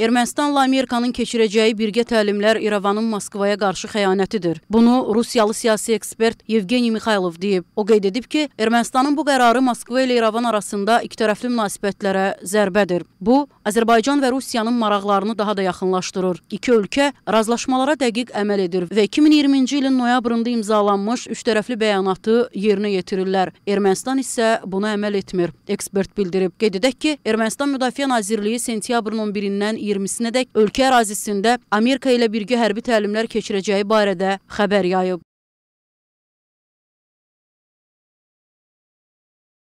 Ermənistanla Amerikanın keçirəcəyi birgə təlimlər İrəvanın Moskvaya qarşı xəyanətidir. Bunu Rusiyalı siyasi ekspert Yevgeni Mixaylov deyib. O qeyd edib ki, Ermənistanın bu qərarı Moskva ilə İrəvan arasında ikitərəfli münasibətlərə zərbədir. Bu, Azərbaycan və Rusiyanın maraqlarını daha da yaxınlaşdırır. İki ölkə razılaşmalara dəqiq əməl edir və 2020-ci ilin noyabrında imzalanmış üçtərəfli bəyanatı yerinə yetirirlər. Ermənistan isə buna əməl etmir, ekspert bildirib. Qeyd edək ki, Ermənistan Müdafiə Nazirliyi sentyabrın 11-dən 20-sinədək ölkə ərazisində Amerika ilə birgə hərbi təlimlər keçirəcəyi barədə xəbər yayıb.